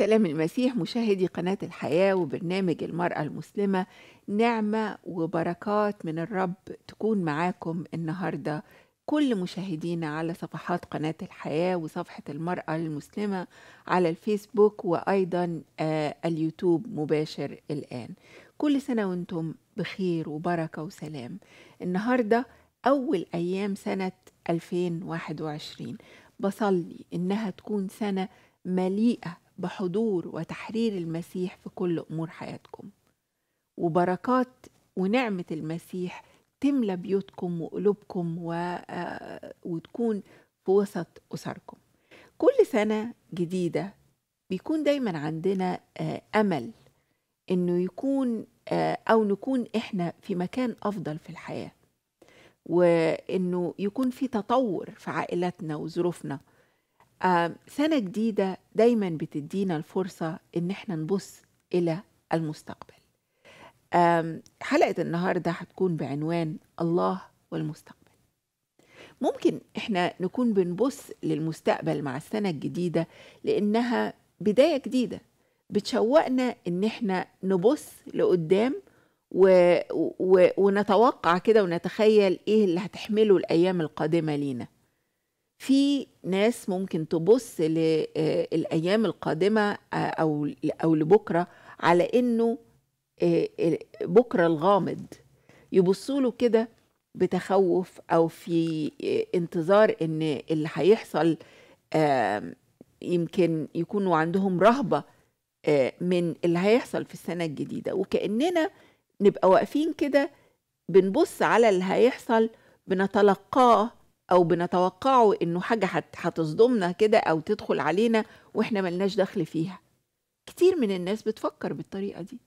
سلام المسيح مشاهدي قناة الحياة وبرنامج المرأة المسلمة نعمة وبركات من الرب تكون معاكم النهاردة كل مشاهدينا على صفحات قناة الحياة وصفحة المرأة المسلمة على الفيسبوك وأيضا آه، اليوتيوب مباشر الآن كل سنة وانتم بخير وبركة وسلام النهاردة أول أيام سنة 2021 بصلي إنها تكون سنة مليئة بحضور وتحرير المسيح في كل امور حياتكم وبركات ونعمه المسيح تملى بيوتكم وقلوبكم و... آه، وتكون في وسط اسركم كل سنه جديده بيكون دايما عندنا آه، امل انه يكون آه، او نكون احنا في مكان افضل في الحياه وانه يكون في تطور في عائلتنا وظروفنا آه، سنة جديدة دايما بتدينا الفرصة إن احنا نبص إلى المستقبل حلقة النهاردة هتكون بعنوان الله والمستقبل ممكن احنا نكون بنبص للمستقبل مع السنة الجديدة لأنها بداية جديدة بتشوقنا إن احنا نبص لقدام و... و... ونتوقع كده ونتخيل إيه اللي هتحمله الأيام القادمة لينا في ناس ممكن تبص للايام آه، القادمه آه، او او لبكره على انه آه، بكره الغامض يبصوا له كده بتخوف او في انتظار ان اللي هيحصل يمكن يكونوا عندهم رهبه من اللي هيحصل في السنه الجديده وكاننا نبقى واقفين كده بنبص على اللي هيحصل بنتلقاه او بنتوقعه انه حاجه هتصدمنا كده او تدخل علينا واحنا ملناش دخل فيها كتير من الناس بتفكر بالطريقه دي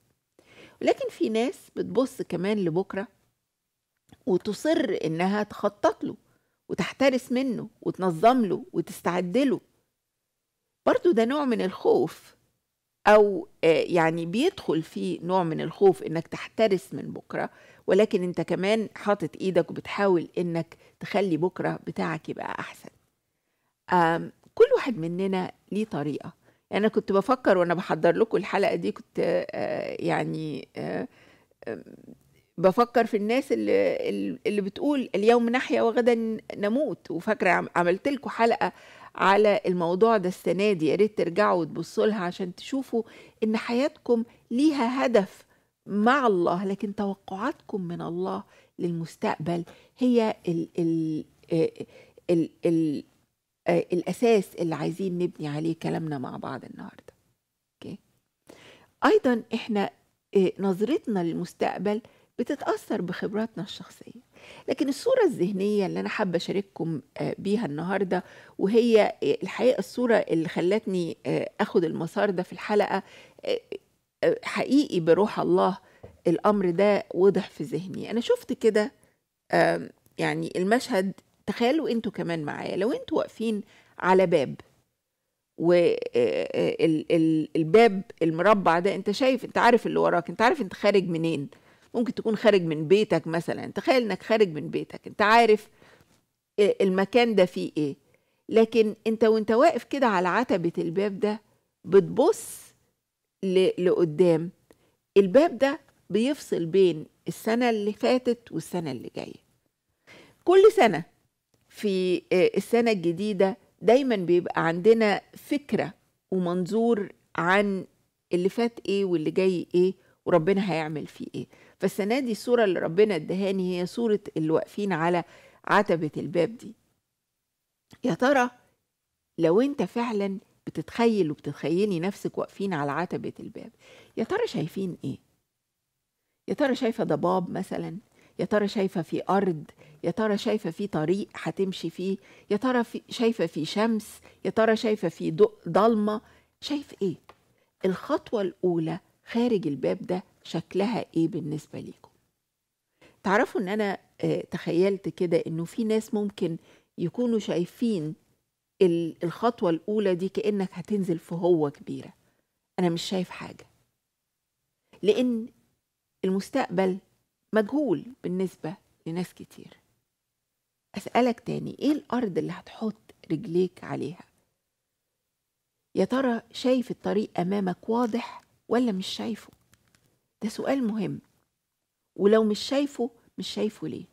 ولكن في ناس بتبص كمان لبكره وتصر انها تخطط له وتحترس منه وتنظم له وتستعد له برضه ده نوع من الخوف او آه، يعني بيدخل فيه نوع من الخوف انك تحترس من بكره ولكن انت كمان حاطط ايدك وبتحاول انك تخلي بكره بتاعك يبقى احسن كل واحد مننا ليه طريقه يعني انا كنت بفكر وانا بحضر لكم الحلقه دي كنت آه، يعني آه، بفكر في الناس اللي اللي بتقول اليوم نحيا وغدا نموت وفاكره عملت لكم حلقه على الموضوع ده السنه دي يا ريت ترجعوا وتبصوا لها عشان تشوفوا ان حياتكم ليها هدف مع الله لكن توقعاتكم من الله للمستقبل هي الـ الـ آه، الـ الـ آه، الأساس اللي عايزين نبني عليه كلامنا مع بعض النهاردة أوكي؟ أيضا إحنا آه، نظرتنا للمستقبل بتتأثر بخبراتنا الشخصية لكن الصورة الذهنية اللي أنا حابة أشارككم بيها النهاردة وهي الحقيقة الصورة اللي خلتني أخد المسار ده في الحلقة حقيقي بروح الله الامر ده وضح في ذهني انا شفت كده يعني المشهد تخيلوا انتوا كمان معايا لو انتوا واقفين على باب والباب آه، آه، المربع ده انت شايف انت عارف اللي وراك انت عارف انت خارج منين ممكن تكون خارج من بيتك مثلا تخيل انك خارج من بيتك انت عارف آه، المكان ده فيه ايه لكن انت وانت واقف كده على عتبة الباب ده بتبص لقدام الباب ده بيفصل بين السنة اللي فاتت والسنة اللي جاية كل سنة في آه، السنة الجديدة دايما بيبقى عندنا فكرة ومنظور عن اللي فات ايه واللي جاي ايه وربنا هيعمل فيه ايه فالسنة دي الصورة اللي ربنا ادهاني هي صورة اللي واقفين على عتبة الباب دي يا ترى لو انت فعلا بتتخيل وبتتخيلي نفسك واقفين على عتبة الباب يا ترى شايفين إيه؟ يا ترى شايفة ضباب مثلا يا ترى شايفة في أرض يا ترى شايفة في طريق هتمشي فيه يا ترى في شايفة في شمس يا ترى شايفة في ضلمة شايف إيه؟ الخطوة الأولى خارج الباب ده شكلها إيه بالنسبة ليكم؟ تعرفوا إن أنا آه، تخيلت كده إنه في ناس ممكن يكونوا شايفين الخطوة الأولى دي كأنك هتنزل في هو كبيرة أنا مش شايف حاجة لأن المستقبل مجهول بالنسبة لناس كتير أسألك تاني إيه الأرض اللي هتحط رجليك عليها يا ترى شايف الطريق أمامك واضح ولا مش شايفه ده سؤال مهم ولو مش شايفه مش شايفه ليه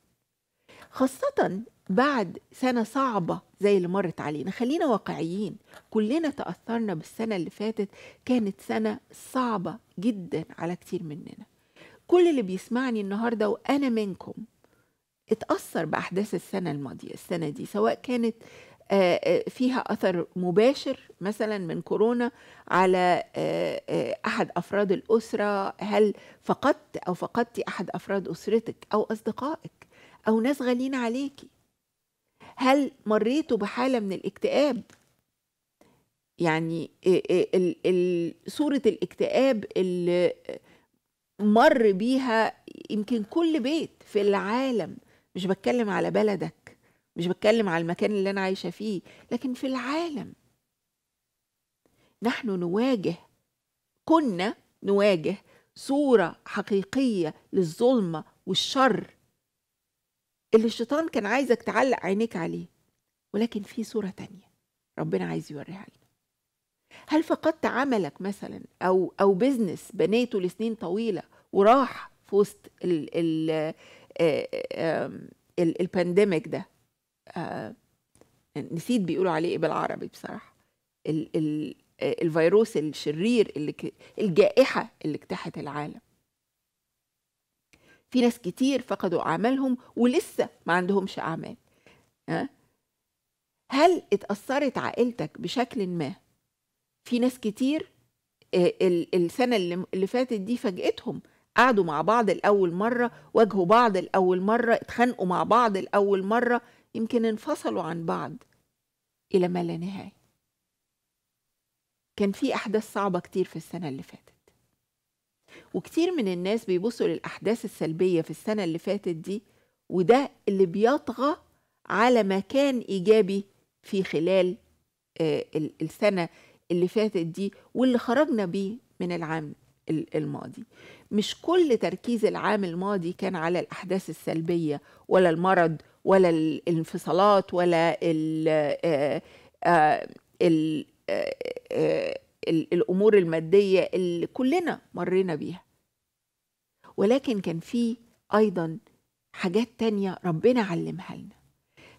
خاصة بعد سنة صعبة زي اللي مرت علينا خلينا واقعيين كلنا تأثرنا بالسنة اللي فاتت كانت سنة صعبة جدا على كتير مننا كل اللي بيسمعني النهاردة وأنا منكم اتأثر بأحداث السنة الماضية السنة دي سواء كانت آه، آه، فيها أثر مباشر مثلا من كورونا على آه، أحد أفراد الأسرة هل فقدت أو فقدتي أحد أفراد أسرتك أو أصدقائك أو ناس غالين عليكي هل مريتوا بحالة من الاكتئاب يعني صورة الاكتئاب اللي مر بيها يمكن كل بيت في العالم مش بتكلم على بلدك مش بتكلم على المكان اللي أنا عايشة فيه لكن في العالم نحن نواجه كنا نواجه صورة حقيقية للظلمة والشر اللي الشيطان كان عايزك تعلق عينيك عليه ولكن في صورة تانية ربنا عايز يوريها لنا هل فقدت عملك مثلا أو أو بزنس بنيته لسنين طويلة وراح في وسط البانديميك آه، آه، ده آه، نسيت بيقولوا عليه ايه بالعربي بصراحة الفيروس الشرير اللي الجائحة اللي اجتاحت العالم في ناس كتير فقدوا أعمالهم ولسه ما عندهمش أعمال ها هل اتأثرت عائلتك بشكل ما في ناس كتير آه، السنة اللي فاتت دي فاجئتهم قعدوا مع بعض الأول مرة واجهوا بعض الأول مرة اتخانقوا مع بعض الأول مرة يمكن انفصلوا عن بعض إلى ما لا نهاية كان في أحداث صعبة كتير في السنة اللي فاتت وكتير من الناس بيبصوا للأحداث السلبية في السنة اللي فاتت دي وده اللي بيطغى على مكان إيجابي في خلال آه، السنة اللي فاتت دي واللي خرجنا بيه من العام الماضي مش كل تركيز العام الماضي كان على الأحداث السلبية ولا المرض ولا الانفصالات ولا ال آه، آه، الامور الماديه اللي كلنا مرينا بيها ولكن كان في ايضا حاجات تانية ربنا علمها لنا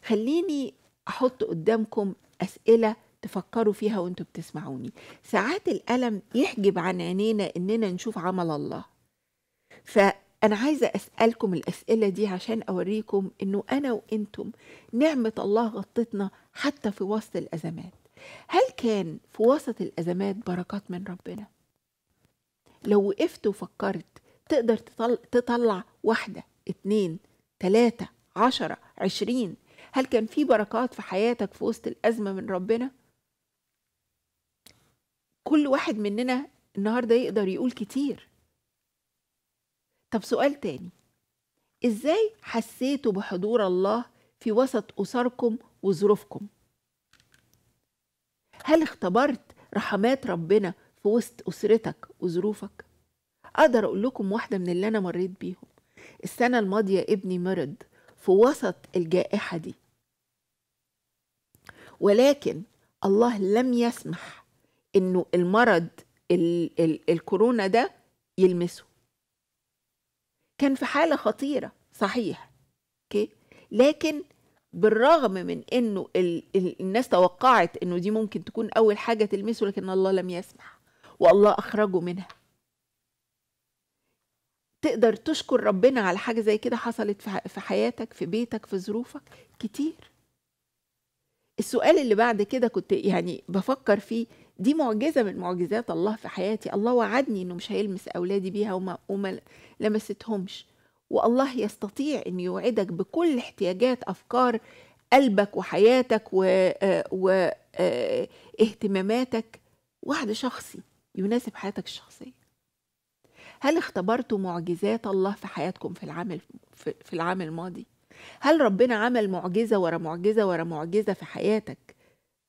خليني احط قدامكم اسئله تفكروا فيها وانتوا بتسمعوني ساعات الالم يحجب عن عينينا اننا نشوف عمل الله فانا عايزه اسالكم الاسئله دي عشان اوريكم انه انا وانتم نعمه الله غطتنا حتى في وسط الازمات هل كان في وسط الأزمات بركات من ربنا؟ لو وقفت وفكرت تقدر تطلع, واحدة اتنين تلاتة عشرة عشرين هل كان في بركات في حياتك في وسط الأزمة من ربنا؟ كل واحد مننا النهاردة يقدر يقول كتير طب سؤال تاني ازاي حسيتوا بحضور الله في وسط أسركم وظروفكم؟ هل اختبرت رحمات ربنا في وسط أسرتك وظروفك؟ أقدر أقول لكم واحدة من اللي أنا مريت بيهم السنة الماضية ابني مرض في وسط الجائحة دي ولكن الله لم يسمح إنه المرض الـ الـ الكورونا ده يلمسه كان في حالة خطيرة صحيح اوكي لكن بالرغم من انه ال... ال... الناس توقعت انه دي ممكن تكون اول حاجه تلمسه لكن الله لم يسمح والله اخرجه منها تقدر تشكر ربنا على حاجه زي كده حصلت في حياتك في بيتك في ظروفك كتير السؤال اللي بعد كده كنت يعني بفكر فيه دي معجزه من معجزات الله في حياتي الله وعدني انه مش هيلمس اولادي بيها وما, وما لمستهمش والله يستطيع أن يوعدك بكل احتياجات أفكار قلبك وحياتك واهتماماتك آه، آه، وعد شخصي يناسب حياتك الشخصية هل اختبرتوا معجزات الله في حياتكم في العام في العام الماضي؟ هل ربنا عمل معجزة ورا معجزة ورا معجزة في حياتك؟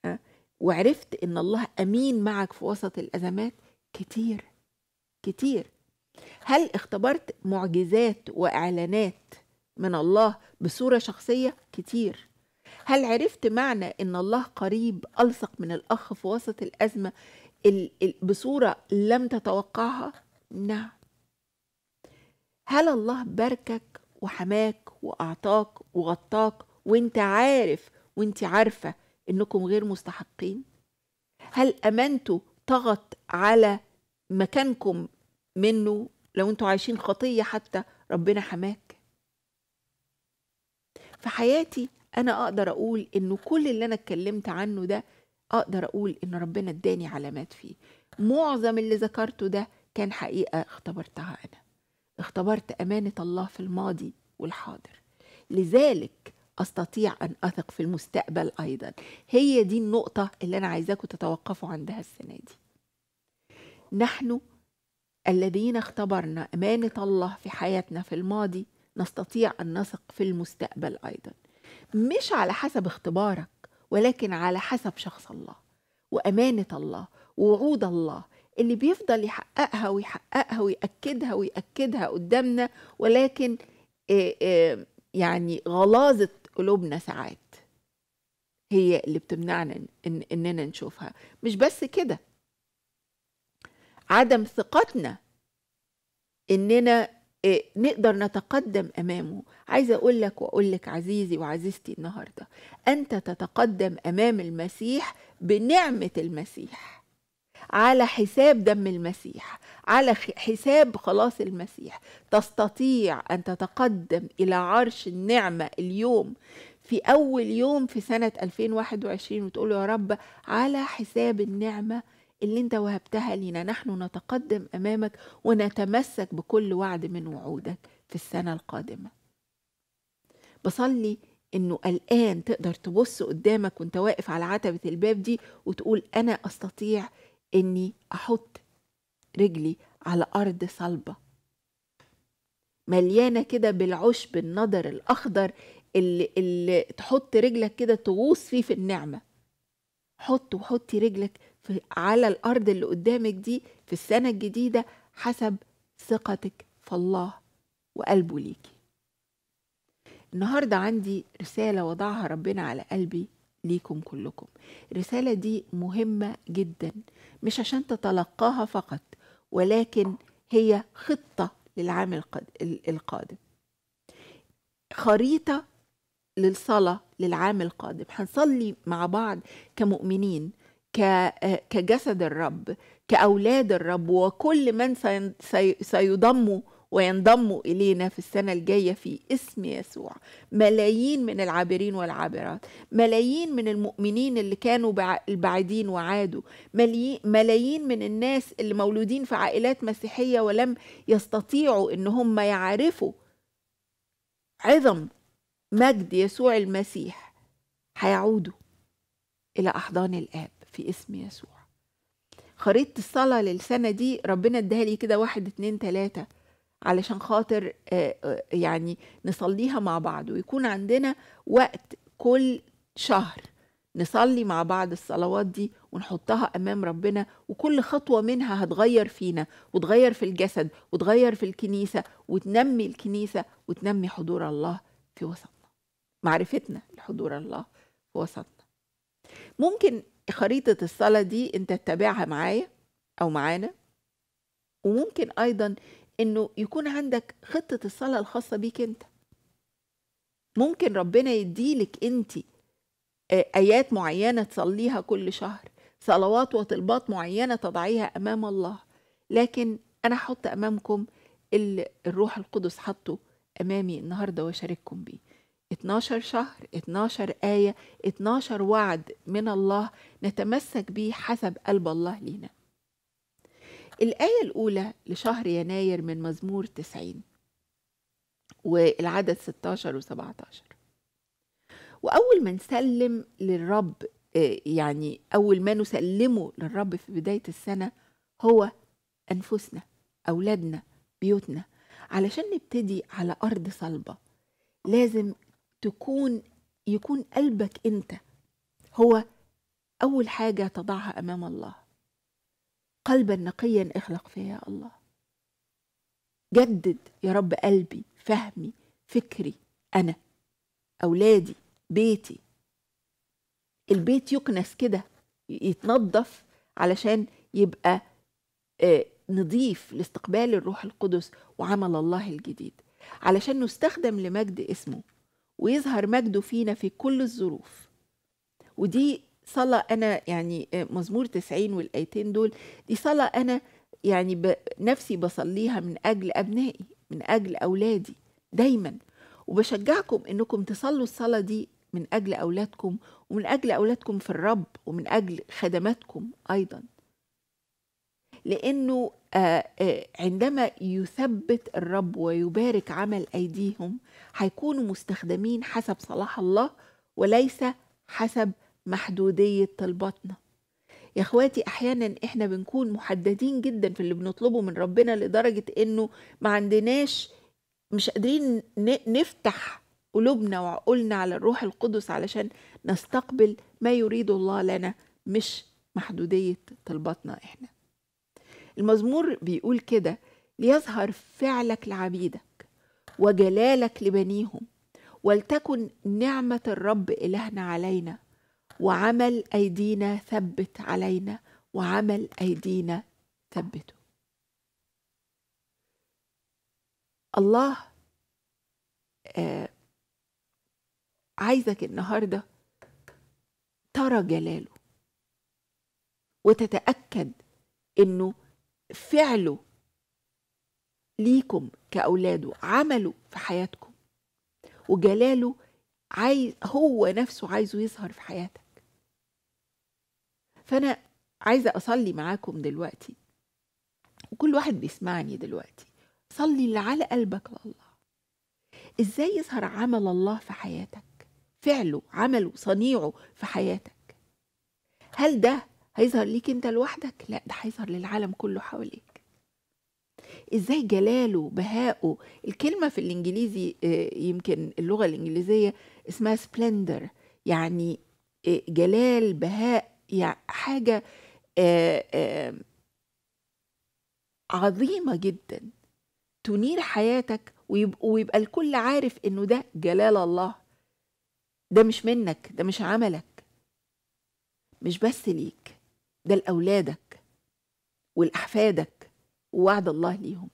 ها؟ آه، وعرفت إن الله أمين معك في وسط الأزمات كتير كتير هل اختبرت معجزات واعلانات من الله بصوره شخصيه كتير هل عرفت معنى ان الله قريب الصق من الاخ في وسط الازمه بصوره لم تتوقعها نعم هل الله باركك وحماك واعطاك وغطاك وانت عارف وانت عارفه انكم غير مستحقين هل امنتوا طغت على مكانكم منه لو انتوا عايشين خطية حتى ربنا حماك في حياتي أنا أقدر أقول إنه كل اللي أنا اتكلمت عنه ده أقدر أقول إن ربنا اداني علامات فيه معظم اللي ذكرته ده كان حقيقة اختبرتها أنا اختبرت أمانة الله في الماضي والحاضر لذلك استطيع ان اثق في المستقبل ايضا هي دي النقطه اللي انا عايزاكم تتوقفوا عندها السنه دي نحن الذين اختبرنا أمانة الله في حياتنا في الماضي نستطيع أن نثق في المستقبل أيضا مش على حسب اختبارك ولكن على حسب شخص الله وأمانة الله ووعود الله اللي بيفضل يحققها ويحققها ويأكدها ويأكدها قدامنا ولكن يعني غلاظة قلوبنا ساعات هي اللي بتمنعنا إن إننا نشوفها مش بس كده عدم ثقتنا اننا إيه، نقدر نتقدم امامه عايزه اقول لك واقول لك عزيزي وعزيزتي النهارده انت تتقدم امام المسيح بنعمه المسيح على حساب دم المسيح على حساب خلاص المسيح تستطيع ان تتقدم الى عرش النعمه اليوم في اول يوم في سنه 2021 وتقول يا رب على حساب النعمه اللي انت وهبتها لنا نحن نتقدم امامك ونتمسك بكل وعد من وعودك في السنه القادمه بصلي انه الان تقدر تبص قدامك وانت واقف على عتبه الباب دي وتقول انا استطيع اني احط رجلي على ارض صلبه مليانه كده بالعشب النضر الاخضر اللي, اللي تحط رجلك كده تغوص فيه في النعمه حط وحطي رجلك في على الأرض اللي قدامك دي في السنة الجديدة حسب ثقتك في الله وقلبه ليكي النهاردة عندي رسالة وضعها ربنا على قلبي ليكم كلكم الرسالة دي مهمة جدا مش عشان تتلقاها فقط ولكن هي خطة للعام القادم خريطة للصلاة للعام القادم هنصلي مع بعض كمؤمنين كجسد الرب كأولاد الرب وكل من سيضموا وينضموا إلينا في السنة الجاية في اسم يسوع ملايين من العابرين والعابرات ملايين من المؤمنين اللي كانوا البعيدين وعادوا ملايين من الناس اللي مولودين في عائلات مسيحية ولم يستطيعوا إن هم يعرفوا عظم مجد يسوع المسيح هيعودوا إلى أحضان الآب في اسم يسوع خريطة الصلاة للسنة دي ربنا اداها لي كده واحد اتنين تلاتة علشان خاطر آه، آه، يعني نصليها مع بعض ويكون عندنا وقت كل شهر نصلي مع بعض الصلوات دي ونحطها امام ربنا وكل خطوه منها هتغير فينا وتغير في الجسد وتغير في الكنيسه وتنمي الكنيسه وتنمي حضور الله في وسطنا معرفتنا لحضور الله في وسطنا ممكن خريطة الصلاة دي أنت تتابعها معايا أو معانا وممكن أيضا أنه يكون عندك خطة الصلاة الخاصة بيك أنت ممكن ربنا يديلك أنت آه، آيات معينة تصليها كل شهر صلوات وطلبات معينة تضعيها أمام الله لكن أنا حط أمامكم الروح القدس حطه أمامي النهاردة وأشارككم بيه 12 شهر 12 آية 12 وعد من الله نتمسك به حسب قلب الله لينا الآية الأولى لشهر يناير من مزمور 90 والعدد 16 و17 وأول ما نسلم للرب يعني أول ما نسلمه للرب في بداية السنة هو أنفسنا أولادنا بيوتنا علشان نبتدي على أرض صلبة لازم تكون يكون قلبك انت هو اول حاجه تضعها امام الله قلبا نقيا اخلق فيا يا الله جدد يا رب قلبي فهمي فكري انا اولادي بيتي البيت يكنس كده يتنظف علشان يبقى آه، نضيف لاستقبال الروح القدس وعمل الله الجديد علشان نستخدم لمجد اسمه ويظهر مجده فينا في كل الظروف ودي صلاة أنا يعني آه، مزمور تسعين والآيتين دول دي صلاة أنا يعني نفسي بصليها من أجل أبنائي من أجل أولادي دايما وبشجعكم إنكم تصلوا الصلاة دي من أجل أولادكم ومن أجل أولادكم في الرب ومن أجل خدماتكم أيضا لأنه آه، آه، عندما يثبت الرب ويبارك عمل أيديهم هيكونوا مستخدمين حسب صلاح الله وليس حسب محدودية طلباتنا يا اخواتي احيانا احنا بنكون محددين جدا في اللي بنطلبه من ربنا لدرجه انه ما عندناش مش قادرين نفتح قلوبنا وعقولنا على الروح القدس علشان نستقبل ما يريد الله لنا مش محدوديه طلباتنا احنا المزمور بيقول كده ليظهر فعلك لعبيدك وجلالك لبنيهم ولتكن نعمة الرب إلهنا علينا وعمل أيدينا ثبت علينا وعمل أيدينا ثبته الله آه عايزك النهارده ترى جلاله وتتأكد إنه فعله ليكم كأولاده عمله في حياتكم وجلاله عايز هو نفسه عايزه يظهر في حياتك فأنا عايزة أصلي معاكم دلوقتي وكل واحد بيسمعني دلوقتي صلي اللي على قلبك لله ازاي يظهر عمل الله في حياتك فعله عمله صنيعه في حياتك هل ده هيظهر ليك انت لوحدك لا ده هيظهر للعالم كله حواليك ازاي جلاله بهاءه الكلمه في الانجليزي آه، يمكن اللغه الانجليزيه اسمها سبلندر يعني آه، جلال بهاء يعني حاجه آه، عظيمه جدا تنير حياتك ويبقى الكل عارف انه ده جلال الله ده مش منك ده مش عملك مش بس ليك ده لأولادك ولأحفادك ووعد الله ليهم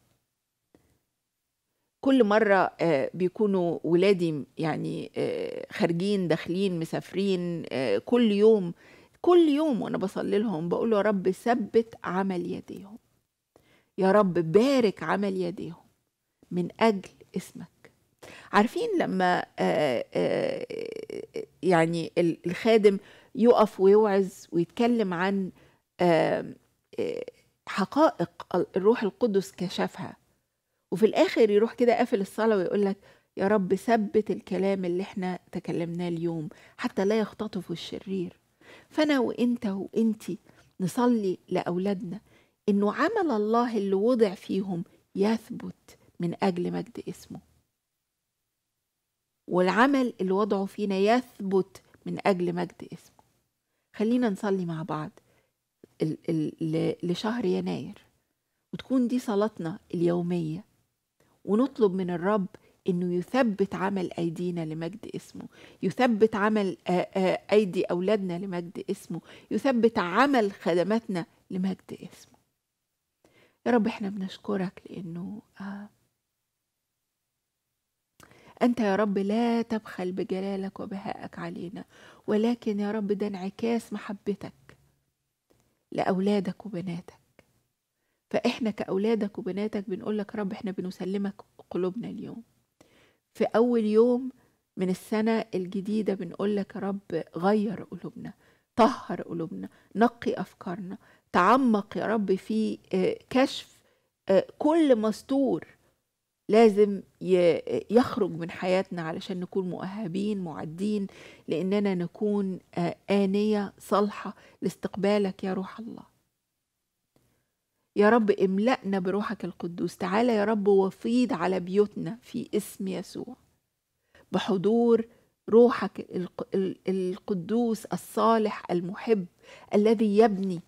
كل مرة آه، بيكونوا ولادي يعني آه، خارجين داخلين مسافرين آه، كل يوم كل يوم وأنا بصلي لهم بقول يا رب ثبت عمل يديهم يا رب بارك عمل يديهم من أجل اسمك عارفين لما يعني الخادم يقف ويوعز ويتكلم عن آه، حقائق الروح القدس كشفها وفي الاخر يروح كده قافل الصلاه ويقول لك يا رب ثبت الكلام اللي احنا تكلمناه اليوم حتى لا يختطف الشرير فانا وانت وانت نصلي لاولادنا انه عمل الله اللي وضع فيهم يثبت من اجل مجد اسمه والعمل اللي وضعه فينا يثبت من اجل مجد اسمه خلينا نصلي مع بعض لشهر يناير وتكون دي صلاتنا اليومية ونطلب من الرب انه يثبت عمل ايدينا لمجد اسمه يثبت عمل ايدي اولادنا لمجد اسمه يثبت عمل خدماتنا لمجد اسمه يا رب احنا بنشكرك لانه آه أنت يا رب لا تبخل بجلالك وبهائك علينا ولكن يا رب ده انعكاس محبتك لأولادك وبناتك فإحنا كأولادك وبناتك بنقول لك رب إحنا بنسلمك قلوبنا اليوم في أول يوم من السنة الجديدة بنقول لك يا رب غير قلوبنا طهر قلوبنا نقي أفكارنا تعمق يا رب في آه، كشف آه، كل مستور لازم يخرج من حياتنا علشان نكون مؤهبين معدين لاننا نكون آه، انيه صالحه لاستقبالك يا روح الله يا رب املأنا بروحك القدوس تعالى يا رب وفيض على بيوتنا في اسم يسوع بحضور روحك القدوس الصالح المحب الذي يبني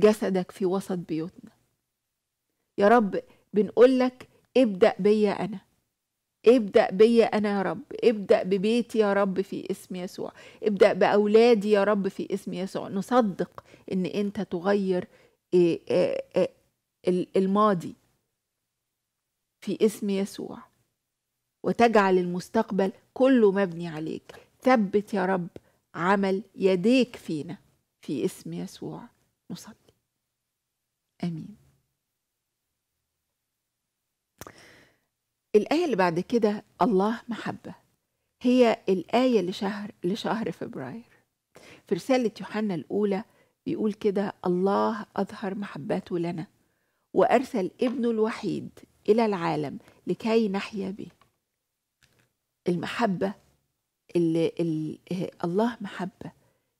جسدك في وسط بيوتنا يا رب بنقول لك ابدأ بيا أنا ابدأ بيا أنا يا رب ابدأ ببيتي يا رب في اسم يسوع ابدأ بأولادي يا رب في اسم يسوع نصدق إن أنت تغير الماضي في اسم يسوع وتجعل المستقبل كله مبني عليك ثبت يا رب عمل يديك فينا في اسم يسوع نصلي امين الآية اللي بعد كده الله محبة هي الآية لشهر لشهر فبراير في رسالة يوحنا الأولى بيقول كده الله أظهر محبته لنا وأرسل ابنه الوحيد إلى العالم لكي نحيا به المحبة اللي, اللي الله محبة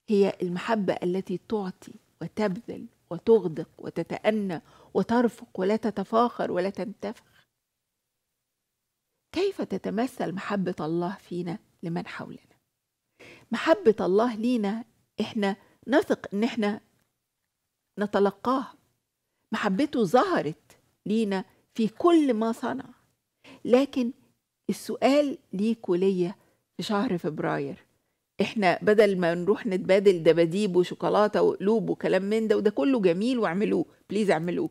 هي المحبة التي تعطي وتبذل وتغدق وتتأنى وترفق ولا تتفاخر ولا تنتفخ كيف تتمثل محبة الله فينا لمن حولنا محبة الله لينا احنا نثق ان احنا نتلقاها محبته ظهرت لينا في كل ما صنع لكن السؤال ليك وليا في شهر فبراير احنا بدل ما نروح نتبادل دباديب وشوكولاته وقلوب وكلام من ده وده كله جميل واعملوه بليز اعملوه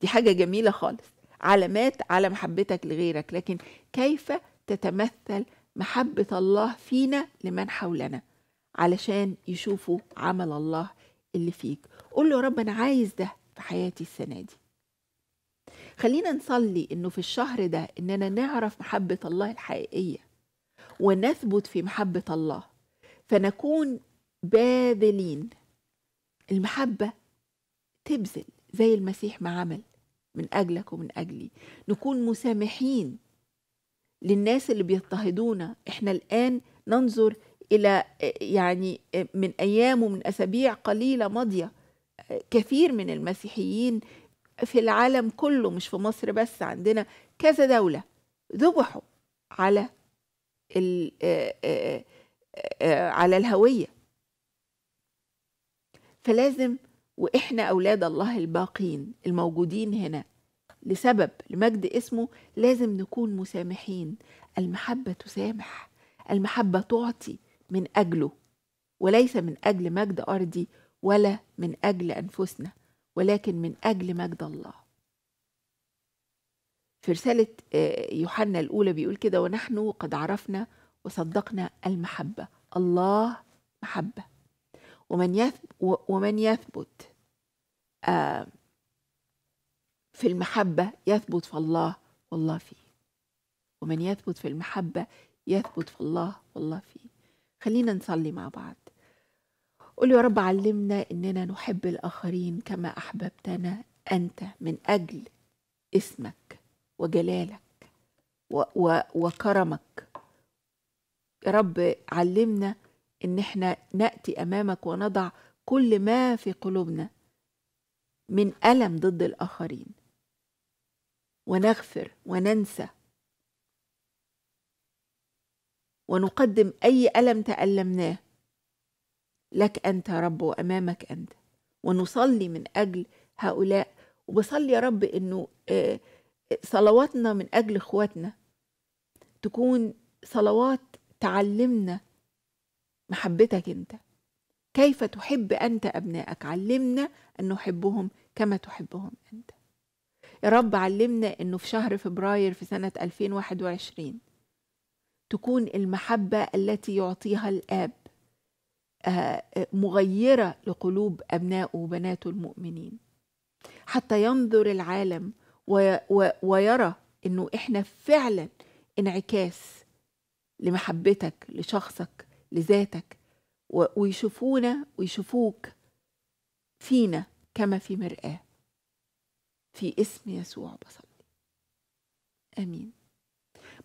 دي حاجه جميله خالص علامات على محبتك لغيرك لكن كيف تتمثل محبة الله فينا لمن حولنا علشان يشوفوا عمل الله اللي فيك قول له يا رب أنا عايز ده في حياتي السنة دي خلينا نصلي إنه في الشهر ده إننا نعرف محبة الله الحقيقية ونثبت في محبة الله فنكون باذلين المحبة تبذل زي المسيح ما عمل من أجلك ومن أجلي نكون مسامحين للناس اللي بيضطهدونا احنا الآن ننظر إلى يعني من أيام ومن أسابيع قليلة ماضية كثير من المسيحيين في العالم كله مش في مصر بس عندنا كذا دولة ذبحوا على آه، آه، آه، على الهوية فلازم واحنا اولاد الله الباقين الموجودين هنا لسبب لمجد اسمه لازم نكون مسامحين المحبه تسامح المحبه تعطي من اجله وليس من اجل مجد ارضي ولا من اجل انفسنا ولكن من اجل مجد الله في رساله آه، يوحنا الاولى بيقول كده ونحن قد عرفنا وصدقنا المحبه الله محبه ومن يثبت, ومن آه، يثبت في المحبة يثبت في الله والله فيه ومن يثبت في المحبة يثبت في الله والله فيه خلينا نصلي مع بعض قول يا رب علمنا إننا نحب الآخرين كما أحببتنا أنت من أجل اسمك وجلالك وكرمك يا رب علمنا ان احنا ناتي امامك ونضع كل ما في قلوبنا من الم ضد الاخرين ونغفر وننسى ونقدم اي الم تالمناه لك انت يا رب وامامك انت ونصلي من اجل هؤلاء وبصلي يا رب انه آه، صلواتنا من اجل اخواتنا تكون صلوات تعلمنا محبتك أنت كيف تحب أنت أبنائك علمنا أن نحبهم كما تحبهم أنت يا رب علمنا أنه في شهر فبراير في سنة 2021 تكون المحبة التي يعطيها الآب آه، آه، مغيرة لقلوب أبنائه وبناته المؤمنين حتى ينظر العالم ويرى أنه إحنا فعلا انعكاس لمحبتك لشخصك لذاتك ويشوفونا ويشوفوك فينا كما في مرآة في اسم يسوع بصلي امين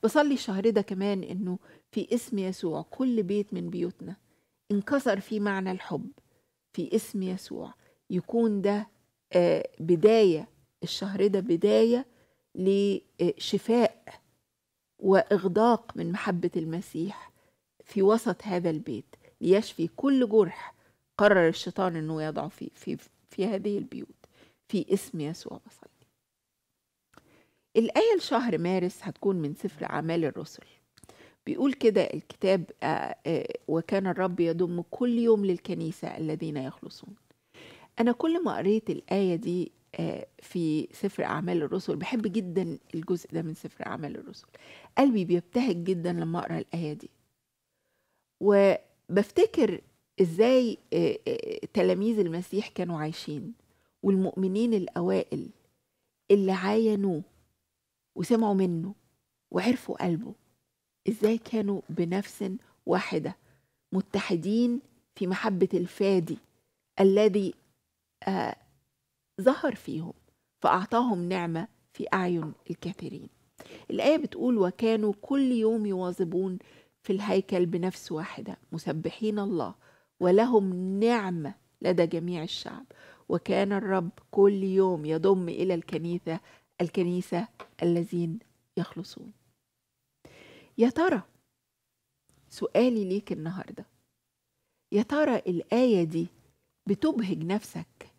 بصلي الشهر ده كمان انه في اسم يسوع كل بيت من بيوتنا انكسر في معنى الحب في اسم يسوع يكون ده آه، بدايه الشهر ده بدايه لشفاء واغداق من محبه المسيح في وسط هذا البيت ليشفي كل جرح قرر الشيطان أنه يضعه في, في, في هذه البيوت في اسم يسوع بصلي الآية لشهر مارس هتكون من سفر أعمال الرسل بيقول كده الكتاب آه، آه، وكان الرب يضم كل يوم للكنيسة الذين يخلصون أنا كل ما قريت الآية دي آه، في سفر أعمال الرسل بحب جدا الجزء ده من سفر أعمال الرسل قلبي بيبتهج جدا لما أقرأ الآية دي وبفتكر ازاي آه، آه، تلاميذ المسيح كانوا عايشين والمؤمنين الاوائل اللي عاينوه وسمعوا منه وعرفوا قلبه ازاي كانوا بنفس واحده متحدين في محبه الفادي الذي آه ظهر فيهم فاعطاهم نعمه في اعين الكثيرين الايه بتقول وكانوا كل يوم يواظبون في الهيكل بنفس واحدة مسبحين الله ولهم نعمة لدى جميع الشعب وكان الرب كل يوم يضم إلى الكنيسة الكنيسة الذين يخلصون يا ترى سؤالي ليك النهاردة يا ترى الآية دي بتبهج نفسك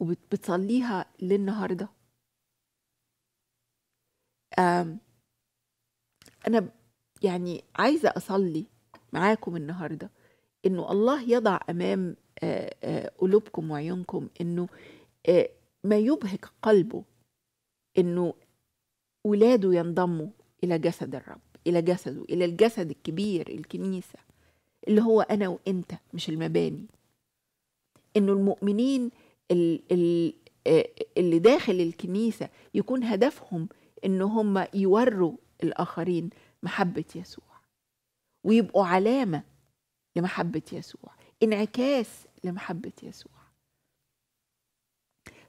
وبتصليها للنهاردة أنا يعني عايزة أصلي معاكم النهاردة إنه الله يضع أمام آه، آه، قلوبكم وعيونكم إنه آه، ما يبهج قلبه إنه ولاده ينضموا إلى جسد الرب إلى جسده إلى الجسد الكبير الكنيسة اللي هو أنا وإنت مش المباني إنه المؤمنين اللي داخل الكنيسة يكون هدفهم إن هم يوروا الآخرين محبة يسوع ويبقوا علامة لمحبة يسوع انعكاس لمحبة يسوع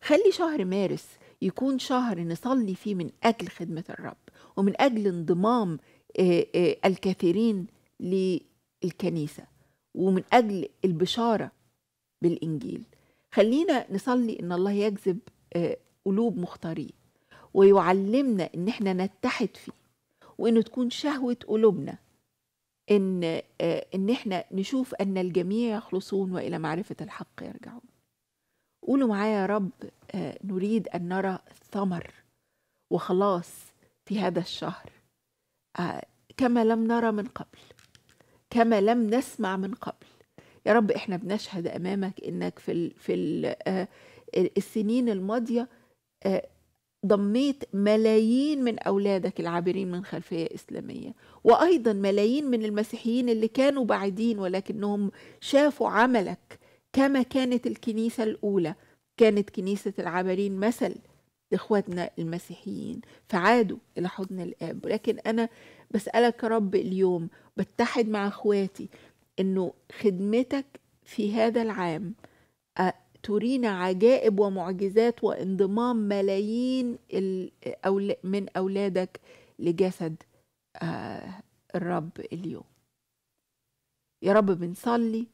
خلي شهر مارس يكون شهر نصلي فيه من أجل خدمة الرب ومن أجل انضمام آه، آه، الكثيرين للكنيسة ومن أجل البشارة بالإنجيل خلينا نصلي إن الله يجذب آه، قلوب مختارين ويعلمنا إن احنا نتحد فيه وانه تكون شهوه قلوبنا ان آه، ان احنا نشوف ان الجميع يخلصون والى معرفه الحق يرجعون قولوا معايا يا رب آه، نريد ان نرى ثمر وخلاص في هذا الشهر آه، كما لم نرى من قبل كما لم نسمع من قبل يا رب احنا بنشهد امامك انك في الـ في الـ السنين الماضيه ضميت ملايين من أولادك العابرين من خلفية إسلامية وأيضا ملايين من المسيحيين اللي كانوا بعيدين ولكنهم شافوا عملك كما كانت الكنيسة الأولى كانت كنيسة العابرين مثل لإخواتنا المسيحيين فعادوا إلى حضن الآب ولكن أنا بسألك رب اليوم بتحد مع إخواتي إنه خدمتك في هذا العام ترينا عجائب ومعجزات وانضمام ملايين من أولادك لجسد آه، الرب اليوم يا رب بنصلي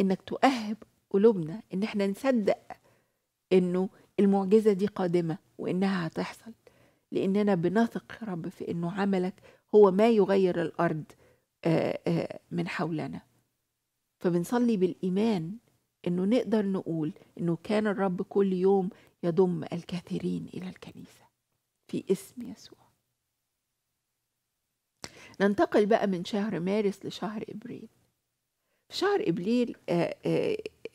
إنك تؤهب قلوبنا إن احنا نصدق إنه المعجزة دي قادمة وإنها هتحصل لأننا بنثق يا رب في إنه عملك هو ما يغير الأرض آه، آه، من حولنا فبنصلي بالإيمان انه نقدر نقول انه كان الرب كل يوم يضم الكثيرين الى الكنيسه في اسم يسوع ننتقل بقى من شهر مارس لشهر ابريل في شهر ابريل آه،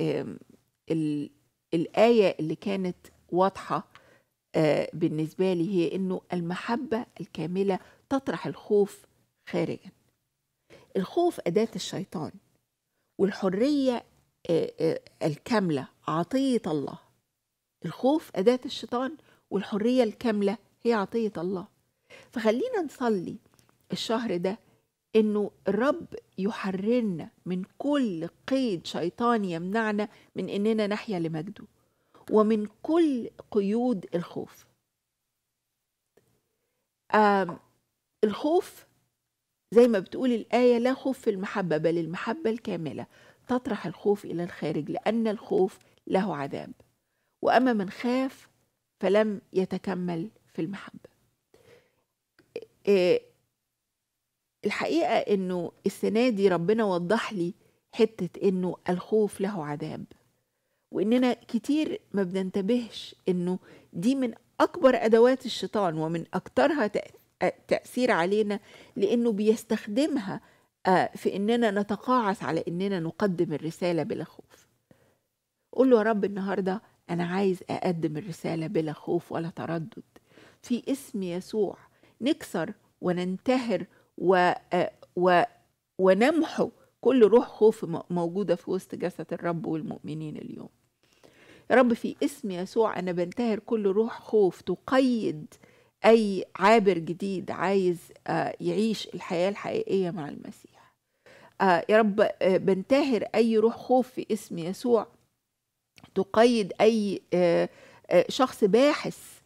آه، الايه اللي كانت واضحه آه، بالنسبه لي هي انه المحبه الكامله تطرح الخوف خارجا الخوف اداه الشيطان والحريه آه، آه، الكاملة عطية الله الخوف أداة الشيطان والحرية الكاملة هي عطية الله فخلينا نصلي الشهر ده انه الرب يحررنا من كل قيد شيطاني يمنعنا من اننا نحيا لمجده ومن كل قيود الخوف آه الخوف زي ما بتقول الآية لا خوف في المحبة بل المحبة الكاملة تطرح الخوف إلى الخارج لأن الخوف له عذاب وأما من خاف فلم يتكمل في المحبة الحقيقة أنه السنة دي ربنا وضح لي حتة أنه الخوف له عذاب واننا كتير ما بننتبهش انه دي من اكبر ادوات الشيطان ومن اكترها تاثير علينا لانه بيستخدمها آه، في اننا نتقاعس على اننا نقدم الرساله بلا خوف قول له يا رب النهارده انا عايز اقدم الرساله بلا خوف ولا تردد في اسم يسوع نكسر وننتهر و, آه، و... ونمحو كل روح خوف موجوده في وسط جسد الرب والمؤمنين اليوم يا رب في اسم يسوع انا بنتهر كل روح خوف تقيد أي عابر جديد عايز آه، يعيش الحياة الحقيقية مع المسيح آه، يا رب آه، بنتهر أي روح خوف في اسم يسوع تقيد أي شخص باحث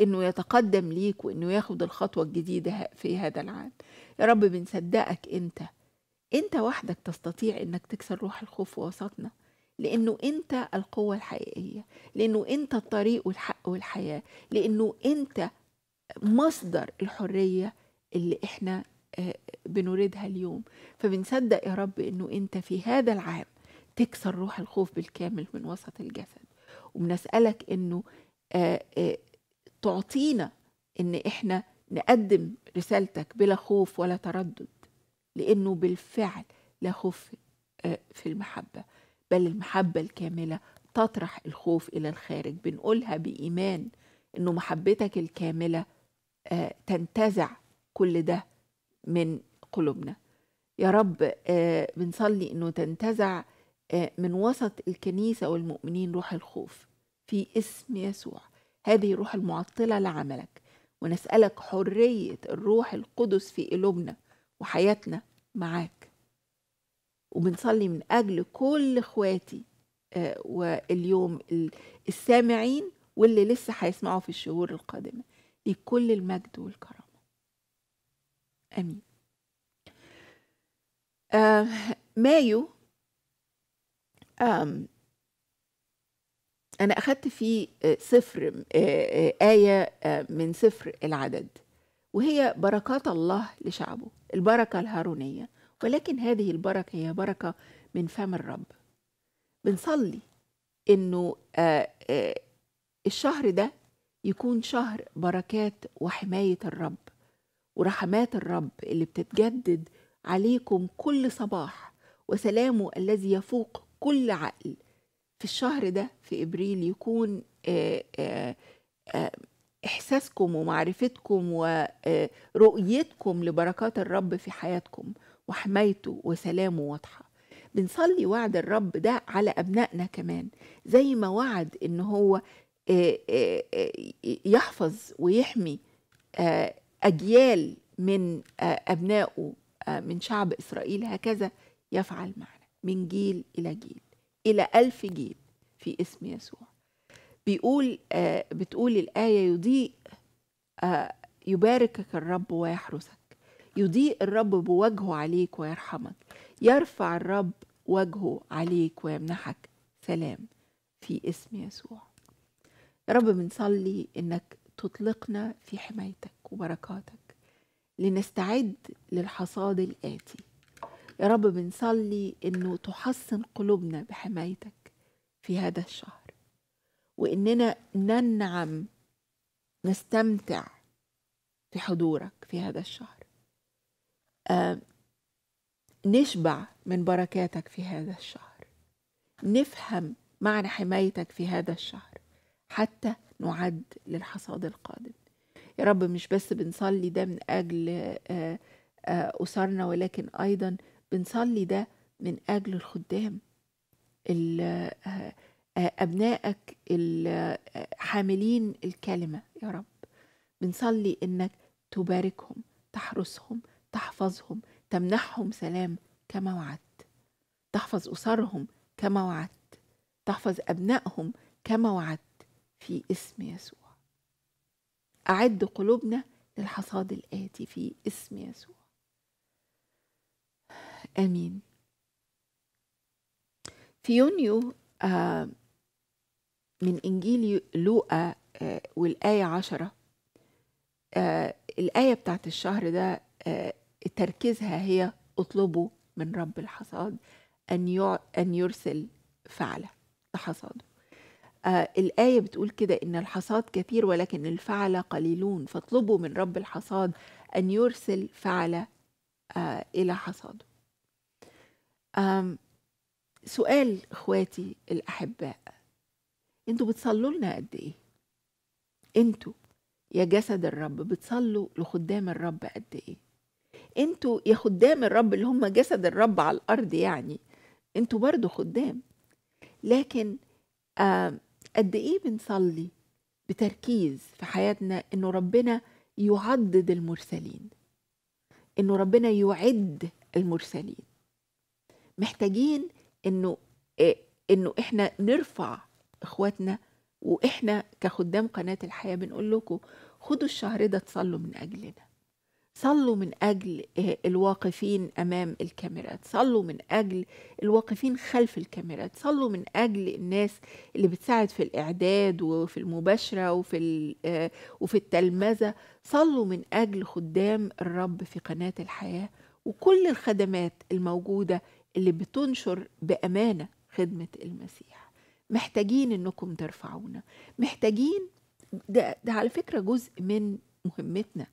انه يتقدم ليك وانه ياخد الخطوه الجديده في هذا العام يا رب بنصدقك انت انت وحدك تستطيع انك تكسر روح الخوف وسطنا لأنه أنت القوة الحقيقية لأنه أنت الطريق والحق والحياة لأنه أنت مصدر الحرية اللي إحنا آه، بنريدها اليوم فبنصدق يا رب أنه أنت في هذا العام تكسر روح الخوف بالكامل من وسط الجسد وبنسألك أنه آه، آه، تعطينا أن إحنا نقدم رسالتك بلا خوف ولا تردد لأنه بالفعل لا خوف في المحبة بل المحبة الكاملة تطرح الخوف إلى الخارج بنقولها بإيمان إنه محبتك الكاملة آه، تنتزع كل ده من قلوبنا يا رب آه، بنصلي إنه تنتزع آه، من وسط الكنيسة والمؤمنين روح الخوف في اسم يسوع هذه الروح المعطلة لعملك ونسألك حرية الروح القدس في قلوبنا وحياتنا معاك وبنصلي من أجل كل إخواتي آه، واليوم السامعين واللي لسه هيسمعوا في الشهور القادمة لكل المجد والكرامة آمين آه مايو آم أنا أخدت فيه آه، سفر آه، آية من سفر العدد وهي بركات الله لشعبه البركة الهارونية ولكن هذه البركة هي بركة من فم الرب بنصلي إنه آه، آه، الشهر ده يكون شهر بركات وحماية الرب ورحمات الرب اللي بتتجدد عليكم كل صباح وسلامه الذي يفوق كل عقل في الشهر ده في ابريل يكون آه، احساسكم ومعرفتكم ورؤيتكم لبركات الرب في حياتكم وحمايته وسلامه واضحة بنصلي وعد الرب ده على أبنائنا كمان زي ما وعد إن هو آه، آه، آه، يحفظ ويحمي أجيال من أبنائه من شعب إسرائيل هكذا يفعل معنا من جيل إلى جيل إلى ألف جيل في اسم يسوع بيقول بتقول الآية يضيء يباركك الرب ويحرسك يضيء الرب بوجهه عليك ويرحمك يرفع الرب وجهه عليك ويمنحك سلام في اسم يسوع يا رب بنصلي انك تطلقنا في حمايتك وبركاتك لنستعد للحصاد الآتي يا رب بنصلي انه تحصن قلوبنا بحمايتك في هذا الشهر واننا ننعم نستمتع في حضورك في هذا الشهر آه، نشبع من بركاتك في هذا الشهر نفهم معنى حمايتك في هذا الشهر حتى نعد للحصاد القادم يا رب مش بس بنصلي ده من أجل آه، آه، أسرنا ولكن أيضا بنصلي ده من أجل الخدام أبنائك حاملين الكلمة يا رب بنصلي إنك تباركهم تحرسهم تحفظهم تمنحهم سلام كما وعدت تحفظ أسرهم كما وعدت تحفظ أبنائهم كما وعدت في اسم يسوع أعد قلوبنا للحصاد الآتي في اسم يسوع آمين في يونيو آه، من إنجيل لوقا آه، والآية عشرة آه، الآية بتاعت الشهر ده تركيزها هي اطلبوا من رب الحصاد أن أن يرسل فعلة لحصاده آه الآية بتقول كده إن الحصاد كثير ولكن الفعل قليلون فاطلبوا من رب الحصاد أن يرسل فعل آه إلى حصاده آم سؤال إخواتي الأحباء أنتوا بتصلوا لنا قد إيه؟ أنتوا يا جسد الرب بتصلوا لخدام الرب قد إيه؟ انتوا يا خدام الرب اللي هم جسد الرب على الارض يعني انتوا برضو خدام لكن آه، قد ايه بنصلي بتركيز في حياتنا انه ربنا يعدد المرسلين انه ربنا يعد المرسلين محتاجين انه آه، انه احنا نرفع اخواتنا واحنا كخدام قناه الحياه بنقول لكم خدوا الشهر ده تصلوا من اجلنا صلوا من أجل آه، الواقفين أمام الكاميرات صلوا من أجل الواقفين خلف الكاميرات صلوا من أجل الناس اللي بتساعد في الإعداد وفي المباشرة وفي, آه، وفي التلمذة صلوا من أجل خدام الرب في قناة الحياة وكل الخدمات الموجودة اللي بتنشر بأمانة خدمة المسيح محتاجين إنكم ترفعونا محتاجين ده, ده على فكرة جزء من مهمتنا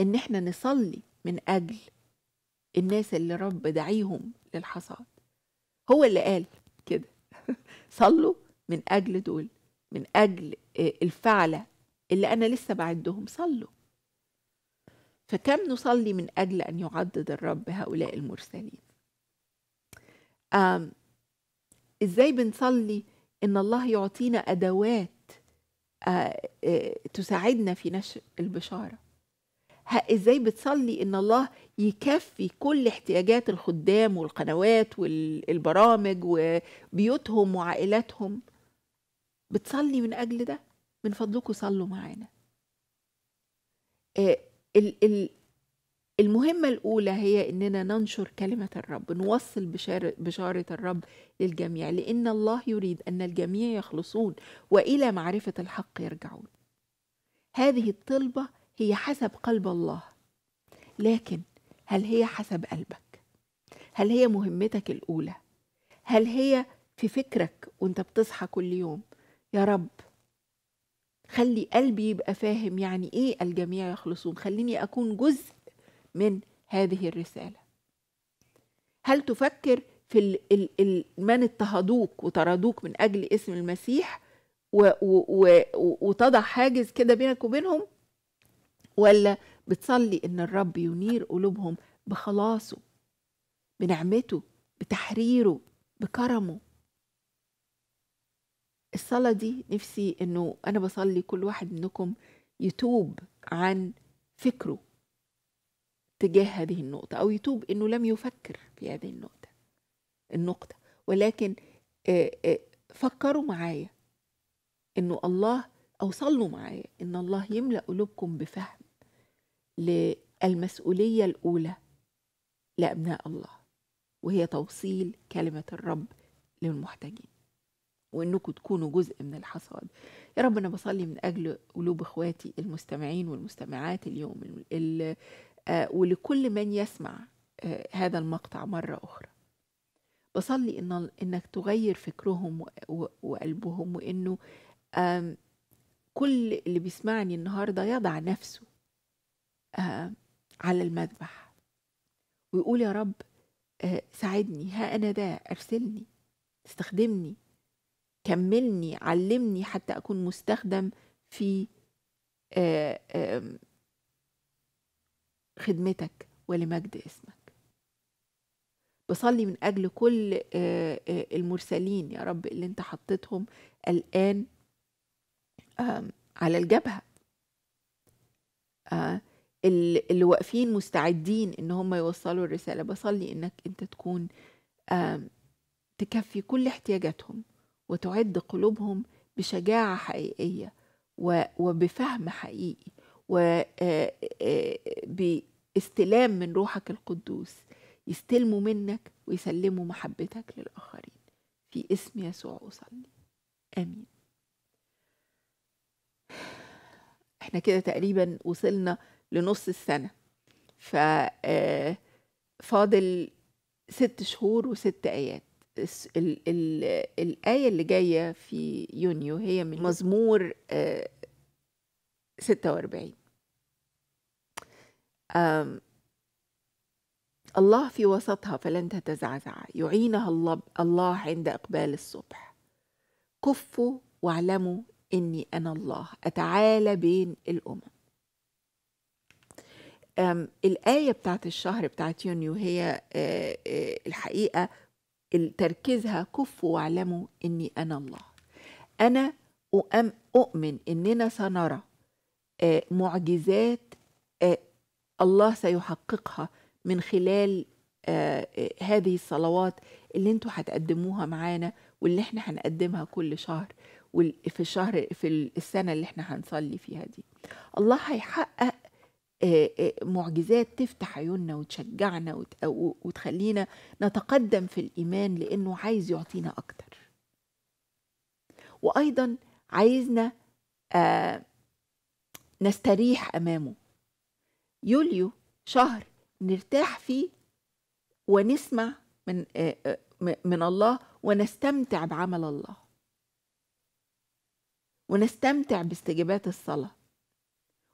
ان احنا نصلي من اجل الناس اللي رب دعيهم للحصاد هو اللي قال كده صلوا من اجل دول من اجل آه، الفعله اللي انا لسه بعدهم صلوا فكم نصلي من اجل ان يعدد الرب هؤلاء المرسلين ازاي بنصلي ان الله يعطينا ادوات آه، آه، تساعدنا في نشر البشاره ازاي بتصلي ان الله يكفي كل احتياجات الخدام والقنوات والبرامج وبيوتهم وعائلاتهم بتصلي من اجل ده من فضلكم صلوا معانا آه، المهمة الأولى هي إننا ننشر كلمة الرب نوصل بشارة, بشارة الرب للجميع لأن الله يريد أن الجميع يخلصون وإلى معرفة الحق يرجعون هذه الطلبة هي حسب قلب الله لكن هل هي حسب قلبك هل هي مهمتك الاولى هل هي في فكرك وانت بتصحى كل يوم يا رب خلي قلبي يبقى فاهم يعني ايه الجميع يخلصون خليني اكون جزء من هذه الرساله هل تفكر في من اضطهدوك وطردوك من اجل اسم المسيح وتضع حاجز كده بينك وبينهم ولا بتصلي ان الرب ينير قلوبهم بخلاصه بنعمته بتحريره بكرمه الصلاة دي نفسي انه انا بصلي كل واحد منكم يتوب عن فكره تجاه هذه النقطة او يتوب انه لم يفكر في هذه النقطة النقطة ولكن آه، آه، فكروا معايا انه الله او صلوا معايا ان الله يملا قلوبكم بفهم للمسؤولية الأولى لأبناء الله وهي توصيل كلمة الرب للمحتاجين وانكم تكونوا جزء من الحصاد يا رب انا بصلي من اجل قلوب اخواتي المستمعين والمستمعات اليوم آه، ولكل من يسمع آه، هذا المقطع مره اخرى بصلي إن انك تغير فكرهم وقلبهم وانه كل اللي بيسمعني النهارده يضع نفسه آه، على المذبح ويقول يا رب آه، ساعدني ها أنا ذا أرسلني استخدمني كملني علمني حتى أكون مستخدم في آه، خدمتك ولمجد اسمك بصلي من أجل كل المرسلين يا رب اللي انت حطيتهم الآن على الجبهة اللي واقفين مستعدين ان هم يوصلوا الرساله بصلي انك انت تكون تكفي كل احتياجاتهم وتعد قلوبهم بشجاعه حقيقيه وبفهم حقيقي وباستلام آه، آه، من روحك القدوس يستلموا منك ويسلموا محبتك للاخرين في اسم يسوع اصلي امين احنا كده تقريبا وصلنا لنص السنة ف آه، فاضل ست شهور وست آيات ال ال الآية اللي جاية في يونيو هي من مزمور 46 آه، الله في وسطها فلن تتزعزع يعينها الله, الله عند إقبال الصبح كفوا واعلموا إني أنا الله أتعالى بين الأمم الآية بتاعت الشهر بتاعت يونيو هي آه، آه، الحقيقة تركيزها كفوا واعلموا إني أنا الله أنا أؤمن إننا سنرى آه، معجزات الله سيحققها من خلال هذه الصلوات اللي انتوا هتقدموها معانا واللي احنا هنقدمها كل شهر في الشهر في السنة اللي احنا هنصلي فيها دي الله هيحقق معجزات تفتح عيوننا وتشجعنا وتخلينا نتقدم في الإيمان لأنه عايز يعطينا أكتر وأيضا عايزنا نستريح أمامه يوليو شهر نرتاح فيه ونسمع من من الله ونستمتع بعمل الله ونستمتع باستجابات الصلاة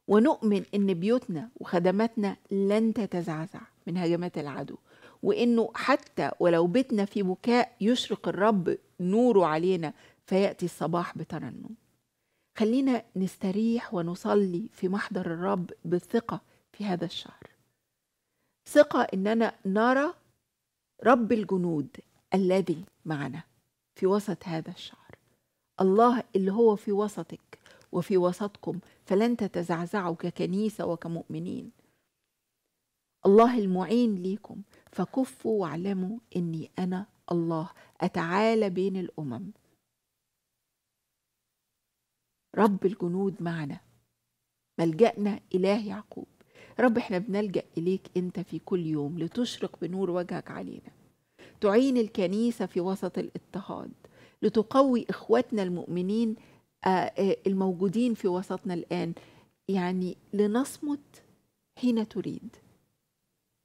ونؤمن إن بيوتنا وخدماتنا لن تتزعزع من هجمات العدو وإنه حتى ولو بيتنا في بكاء يشرق الرب نوره علينا فيأتي الصباح بترنم خلينا نستريح ونصلي في محضر الرب بالثقة في هذا الشهر ثقة إننا نرى رب الجنود الذي معنا في وسط هذا الشهر الله اللي هو في وسطك وفي وسطكم فلن تتزعزعوا ككنيسة وكمؤمنين الله المعين ليكم فكفوا واعلموا اني انا الله اتعالى بين الامم رب الجنود معنا ملجأنا إله يعقوب رب احنا بنلجأ إليك أنت في كل يوم لتشرق بنور وجهك علينا تعين الكنيسة في وسط الاضطهاد لتقوي إخواتنا المؤمنين آه، آه، الموجودين في وسطنا الآن يعني لنصمت حين تريد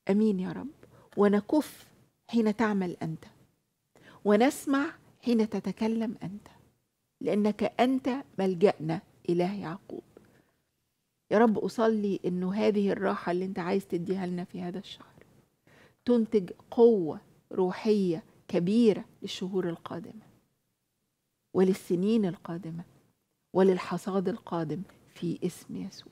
امين يا رب ونكف حين تعمل انت ونسمع حين تتكلم انت لانك انت ملجانا اله يعقوب يا رب اصلي انه هذه الراحه اللي انت عايز تديها لنا في هذا الشهر تنتج قوه روحيه كبيره للشهور القادمه وللسنين القادمه وللحصاد القادم في اسم يسوع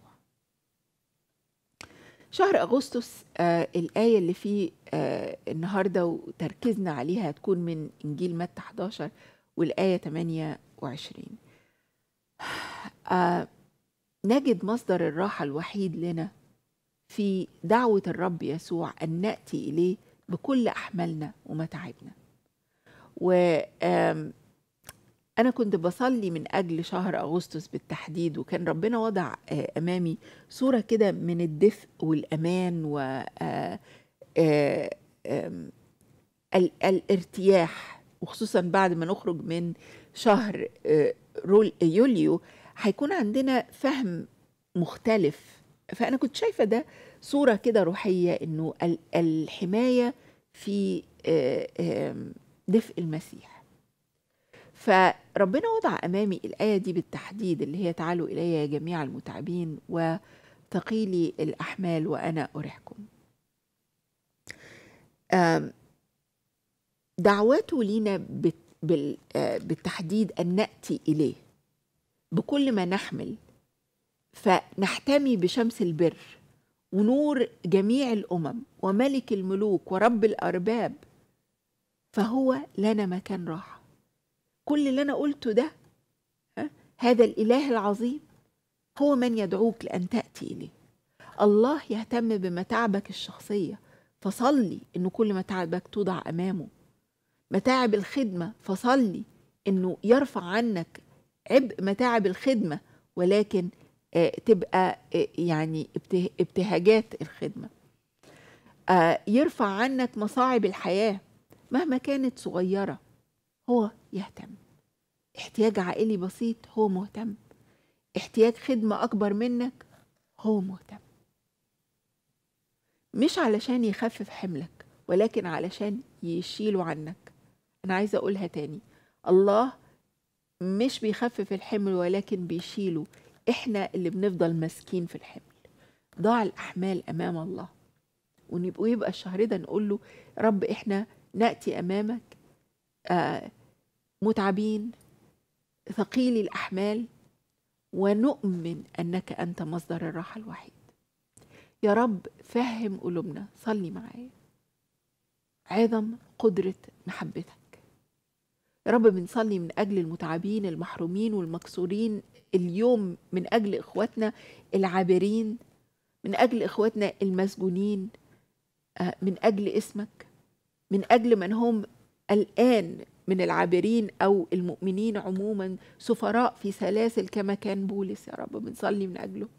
شهر أغسطس آه الآية اللي فيه آه النهاردة وتركيزنا عليها هتكون من إنجيل متى 11 والآية 28 آه نجد مصدر الراحة الوحيد لنا في دعوة الرب يسوع أن نأتي إليه بكل أحمالنا ومتاعبنا و أنا كنت بصلي من أجل شهر أغسطس بالتحديد وكان ربنا وضع آه، أمامي صورة كده من الدفء والأمان و آه، آه، الارتياح وخصوصا بعد ما نخرج من شهر يوليو هيكون عندنا فهم مختلف فأنا كنت شايفة ده صورة كده روحية إنه الحماية في دفء المسيح فربنا وضع امامي الايه دي بالتحديد اللي هي تعالوا الي يا جميع المتعبين وثقيلي الاحمال وانا اريحكم دعوته لينا آه، بالتحديد ان ناتي اليه بكل ما نحمل فنحتمي بشمس البر ونور جميع الامم وملك الملوك ورب الارباب فهو لنا مكان راحه كل اللي أنا قلته ده هذا الإله العظيم هو من يدعوك لأن تأتي إليه الله يهتم بمتاعبك الشخصية فصلي إن كل متاعبك توضع أمامه متاعب الخدمة فصلي إنه يرفع عنك عبء متاعب الخدمة ولكن آه، تبقى آه، يعني ابتهاجات الخدمة آه، يرفع عنك مصاعب الحياة مهما كانت صغيرة هو يهتم احتياج عائلي بسيط هو مهتم احتياج خدمة أكبر منك هو مهتم مش علشان يخفف حملك ولكن علشان يشيله عنك أنا عايزة أقولها تاني الله مش بيخفف الحمل ولكن بيشيله احنا اللي بنفضل ماسكين في الحمل ضاع الأحمال أمام الله ونبقى الشهر ده نقول له رب احنا نأتي أمامك آه متعبين ثقيلي الاحمال ونؤمن انك انت مصدر الراحه الوحيد يا رب فهم قلوبنا صلي معايا عظم قدره محبتك يا رب بنصلي من اجل المتعبين المحرومين والمكسورين اليوم من اجل اخواتنا العابرين من اجل اخواتنا المسجونين آه، من اجل اسمك من اجل من هم الان من العابرين أو المؤمنين عموما سفراء في سلاسل كما كان بولس يا رب بنصلي من أجلهم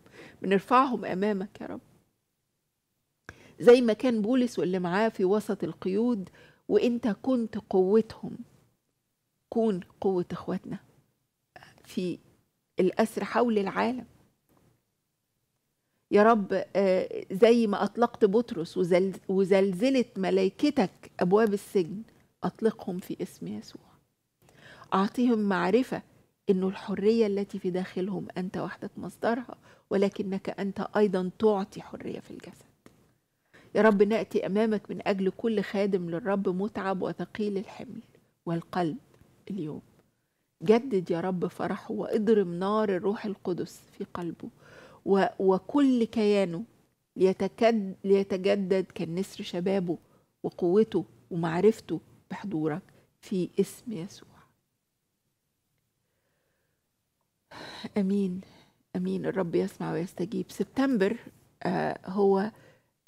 بنرفعهم أمامك يا رب زي ما كان بولس واللي معاه في وسط القيود وانت كنت قوتهم كون قوة اخواتنا في الأسر حول العالم يا رب آه، زي ما أطلقت بطرس وزلزلت ملائكتك أبواب السجن أطلقهم في اسم يسوع أعطيهم معرفة أنه الحرية التي في داخلهم أنت وحدك مصدرها ولكنك أنت أيضا تعطي حرية في الجسد يا رب نأتي أمامك من أجل كل خادم للرب متعب وثقيل الحمل والقلب اليوم جدد يا رب فرحه واضرم نار الروح القدس في قلبه و وكل كيانه ليتكد ليتجدد كالنسر شبابه وقوته ومعرفته بحضورك في اسم يسوع امين امين الرب يسمع ويستجيب سبتمبر آه هو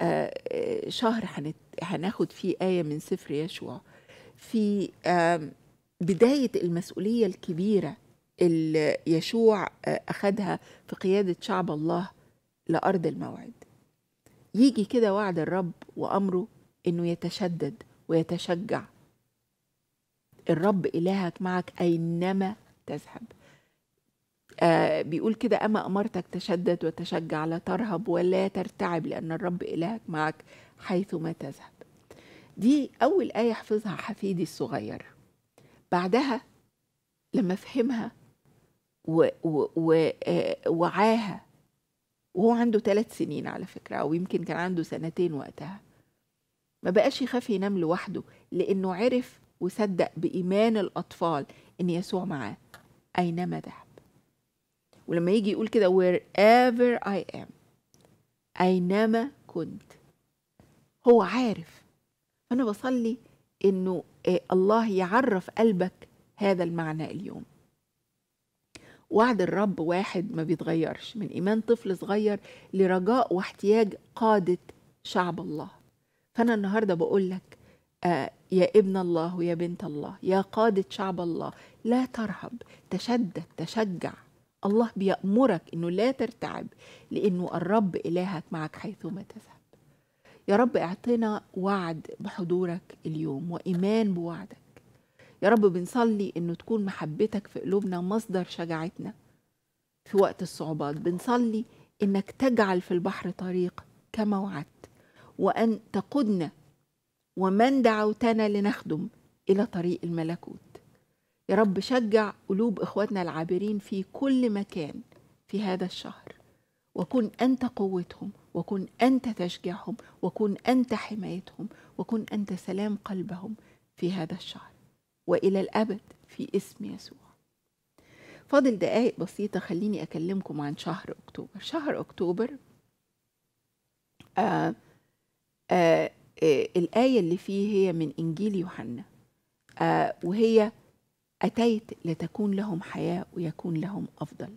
آه شهر هنت... هناخد فيه ايه من سفر يشوع في آه بدايه المسؤوليه الكبيره اللي يشوع آه، اخذها في قياده شعب الله لارض الموعد يجي كده وعد الرب وامره انه يتشدد ويتشجع الرب إلهك معك أينما تذهب آه بيقول كده أما أمرتك تشدد وتشجع لا ترهب ولا ترتعب لأن الرب إلهك معك حيثما تذهب دي أول آية حفظها حفيدي الصغير بعدها لما فهمها و... و... و... آه، وعاها وهو عنده ثلاث سنين على فكرة أو يمكن كان عنده سنتين وقتها ما بقاش يخاف ينام لوحده لأنه عرف وصدق بإيمان الأطفال إن يسوع معاه أينما ذهب ولما يجي يقول كده wherever I am أينما كنت هو عارف أنا بصلي إنه آه، الله يعرف قلبك هذا المعنى اليوم وعد الرب واحد ما بيتغيرش من إيمان طفل صغير لرجاء واحتياج قادة شعب الله فأنا النهاردة بقول لك آه، يا ابن الله ويا بنت الله يا قادة شعب الله لا ترهب تشدد تشجع الله بيأمرك إنه لا ترتعب لأنه الرب إلهك معك حيثما تذهب يا رب اعطينا وعد بحضورك اليوم وإيمان بوعدك يا رب بنصلي إنه تكون محبتك في قلوبنا مصدر شجاعتنا في وقت الصعوبات بنصلي إنك تجعل في البحر طريق كما وعدت وأن تقودنا ومن دعوتنا لنخدم إلى طريق الملكوت يا رب شجع قلوب إخواتنا العابرين في كل مكان في هذا الشهر وكن أنت قوتهم وكن أنت تشجيعهم وكن أنت حمايتهم وكن أنت سلام قلبهم في هذا الشهر وإلى الأبد في اسم يسوع فاضل دقايق بسيطة خليني أكلمكم عن شهر أكتوبر شهر أكتوبر آه آه آه، الآية اللي فيه هي من إنجيل يوحنا آه، وهي أتيت لتكون لهم حياة ويكون لهم أفضل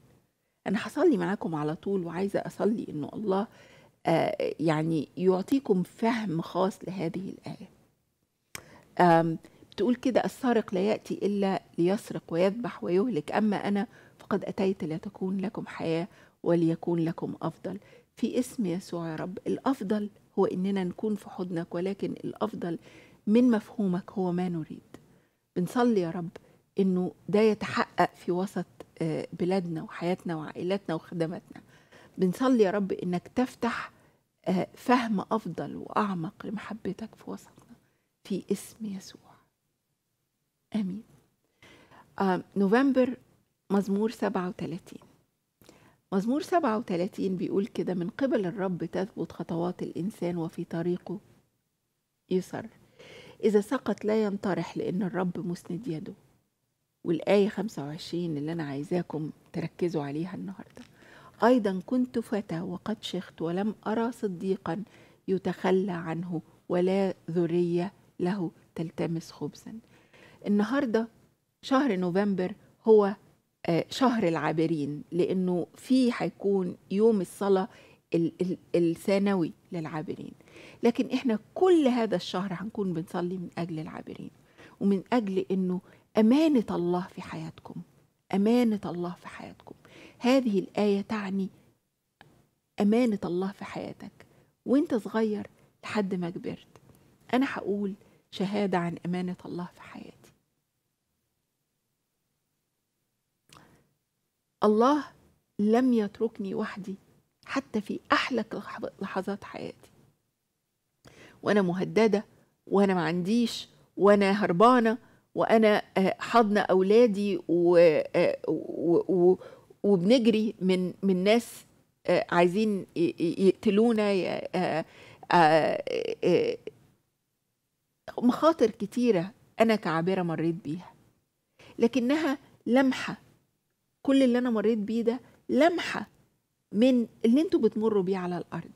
أنا هصلي معاكم على طول وعايزة أصلي إنه الله آه، يعني يعطيكم فهم خاص لهذه الآية بتقول كده السارق لا يأتي إلا ليسرق ويذبح ويهلك أما أنا فقد أتيت لتكون لكم حياة وليكون لكم أفضل في اسم يسوع يا رب الأفضل هو إننا نكون في حضنك ولكن الأفضل من مفهومك هو ما نريد بنصلي يا رب إنه ده يتحقق في وسط آه، بلادنا وحياتنا وعائلاتنا وخدماتنا بنصلي يا رب إنك تفتح آه، فهم أفضل وأعمق لمحبتك في وسطنا في اسم يسوع آمين آه، نوفمبر مزمور 37 مزمور 37 بيقول كده من قبل الرب تثبت خطوات الإنسان وفي طريقه يسر إذا سقط لا ينطرح لأن الرب مسند يده والآية 25 اللي أنا عايزاكم تركزوا عليها النهاردة أيضا كنت فتى وقد شخت ولم أرى صديقا يتخلى عنه ولا ذرية له تلتمس خبزا النهاردة شهر نوفمبر هو آه، شهر العابرين لانه في هيكون يوم الصلاه الثانوي للعابرين لكن احنا كل هذا الشهر هنكون بنصلي من اجل العابرين ومن اجل انه امانه الله في حياتكم امانه الله في حياتكم هذه الايه تعني امانه الله في حياتك وانت صغير لحد ما كبرت انا هقول شهاده عن امانه الله في حياتي الله لم يتركني وحدي حتى في أحلك لحظات حياتي وأنا مهددة وأنا ما عنديش وأنا هربانة وأنا آه، حضن أولادي آه، و... وبنجري من من ناس آه، عايزين يقتلونا مخاطر كتيرة أنا كعابرة مريت بيها لكنها لمحة كل اللي انا مريت بيه ده لمحه من اللي انتوا بتمروا بيه على الارض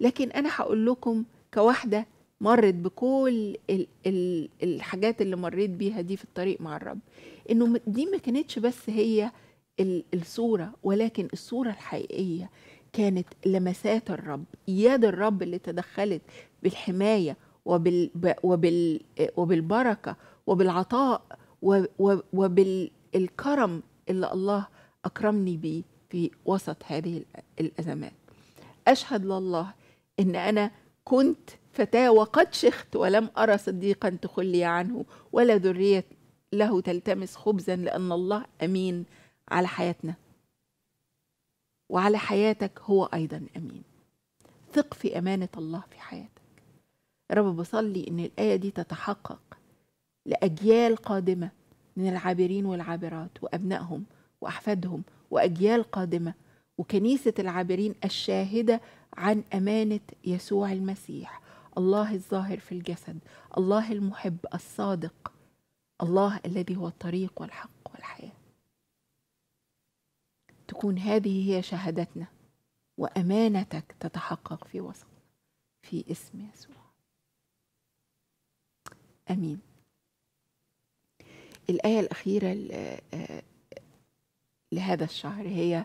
لكن انا هقول لكم كواحده مرت بكل ال ال الحاجات اللي مريت بيها دي في الطريق مع الرب انه دي ما كانتش بس هي الصوره ولكن الصوره الحقيقيه كانت لمسات الرب يد الرب اللي تدخلت بالحمايه وبال وبال وبالبركه وبالعطاء وبالكرم اللي الله أكرمني بيه في وسط هذه الأزمات أشهد لله إن أنا كنت فتاة وقد شخت ولم أرى صديقا تخلي عنه ولا ذرية له تلتمس خبزا لأن الله أمين على حياتنا وعلى حياتك هو أيضا أمين ثق في أمانة الله في حياتك رب بصلي إن الآية دي تتحقق لأجيال قادمة من العابرين والعابرات وأبنائهم وأحفادهم وأجيال قادمة وكنيسة العابرين الشاهدة عن أمانة يسوع المسيح الله الظاهر في الجسد الله المحب الصادق الله الذي هو الطريق والحق والحياة تكون هذه هي شهادتنا وأمانتك تتحقق في وسطنا في اسم يسوع آمين الآية الأخيرة آه، لهذا الشهر هي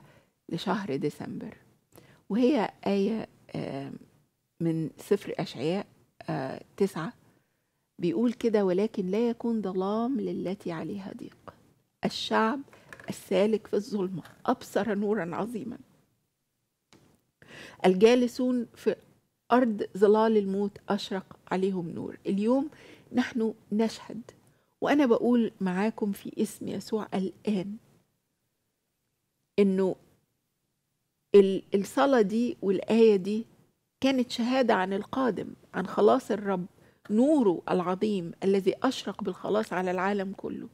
لشهر ديسمبر وهي آية آه، من سفر أشعياء آه، تسعة بيقول كده ولكن لا يكون ظلام للتي عليها ضيق الشعب السالك في الظلمة أبصر نورا عظيما الجالسون في أرض ظلال الموت أشرق عليهم نور اليوم نحن نشهد وأنا بقول معاكم في اسم يسوع الآن إنه الصلاة دي والآية دي كانت شهادة عن القادم عن خلاص الرب نوره العظيم الذي أشرق بالخلاص على العالم كله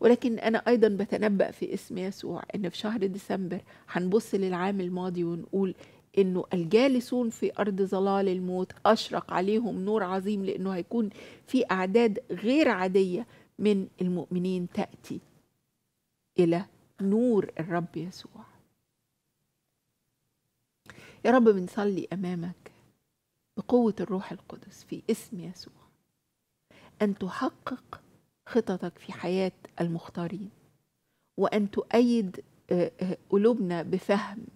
ولكن أنا أيضا بتنبأ في اسم يسوع إن في شهر ديسمبر هنبص للعام الماضي ونقول انه الجالسون في ارض ظلال الموت اشرق عليهم نور عظيم لانه هيكون في اعداد غير عاديه من المؤمنين تاتي الى نور الرب يسوع يا رب بنصلي امامك بقوه الروح القدس في اسم يسوع ان تحقق خططك في حياه المختارين وان تؤيد آه، آه، قلوبنا بفهم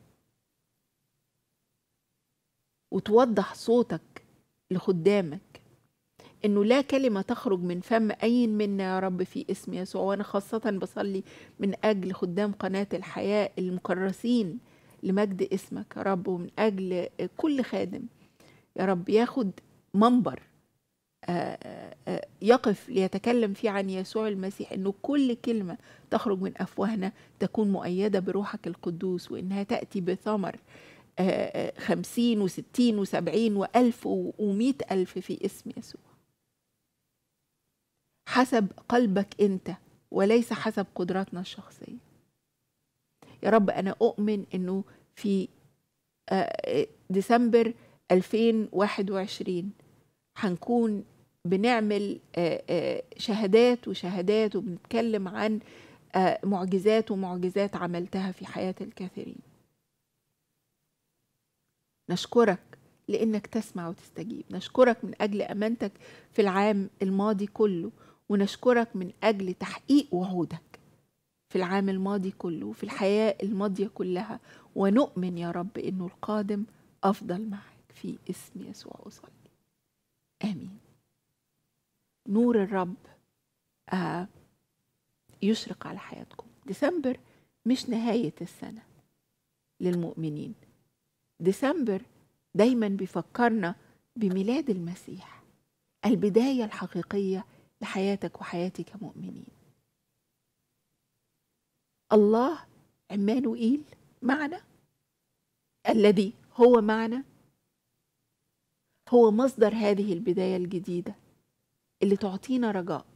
وتوضح صوتك لخدامك انه لا كلمه تخرج من فم اي منا يا رب في اسم يسوع وانا خاصه بصلي من اجل خدام قناه الحياه المكرسين لمجد اسمك يا رب ومن اجل كل خادم يا رب ياخد منبر آه، آه، آه، يقف ليتكلم فيه عن يسوع المسيح انه كل كلمه تخرج من افواهنا تكون مؤيده بروحك القدوس وانها تاتي بثمر خمسين وستين وسبعين وألف ومئة ألف في اسم يسوع حسب قلبك أنت وليس حسب قدراتنا الشخصية يا رب أنا أؤمن أنه في آه، ديسمبر 2021 هنكون بنعمل آه، آه، شهادات وشهادات وبنتكلم عن معجزات ومعجزات عملتها في حياة الكثيرين نشكرك لانك تسمع وتستجيب نشكرك من اجل امانتك في العام الماضي كله ونشكرك من اجل تحقيق وعودك في العام الماضي كله وفي الحياه الماضيه كلها ونؤمن يا رب انه القادم افضل معك في اسم يسوع اصلي امين نور الرب آه يشرق على حياتكم ديسمبر مش نهايه السنه للمؤمنين ديسمبر دايما بيفكرنا بميلاد المسيح البداية الحقيقية لحياتك وحياتي كمؤمنين الله عمانوئيل معنا الذي هو معنا هو مصدر هذه البداية الجديدة اللي تعطينا رجاء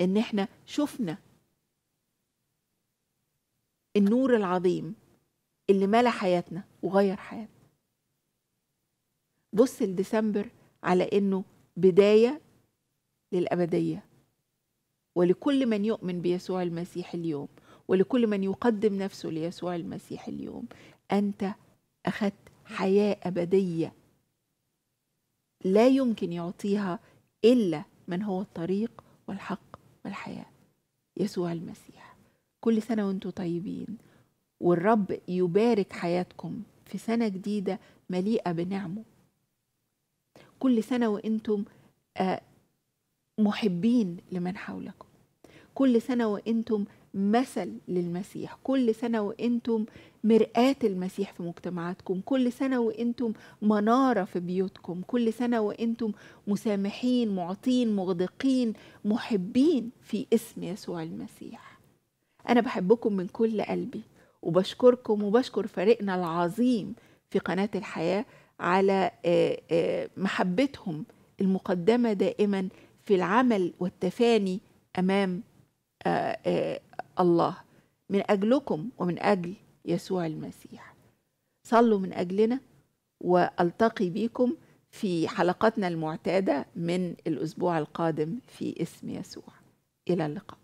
ان احنا شفنا النور العظيم اللي ملا حياتنا وغير حياتنا بص لديسمبر على انه بدايه للابديه ولكل من يؤمن بيسوع المسيح اليوم ولكل من يقدم نفسه ليسوع المسيح اليوم انت اخذت حياه ابديه لا يمكن يعطيها الا من هو الطريق والحق والحياه يسوع المسيح كل سنه وانتم طيبين والرب يبارك حياتكم في سنة جديدة مليئة بنعمه كل سنة وأنتم آه، محبين لمن حولكم كل سنة وأنتم مثل للمسيح كل سنة وأنتم مرآة المسيح في مجتمعاتكم كل سنة وأنتم منارة في بيوتكم كل سنة وأنتم مسامحين معطين مغدقين محبين في اسم يسوع المسيح أنا بحبكم من كل قلبي وبشكركم وبشكر فريقنا العظيم في قناة الحياة على آه، آه، محبتهم المقدمة دائما في العمل والتفاني أمام آه، الله من أجلكم ومن أجل يسوع المسيح صلوا من أجلنا والتقي بكم في حلقتنا المعتاده من الاسبوع القادم في اسم يسوع الى اللقاء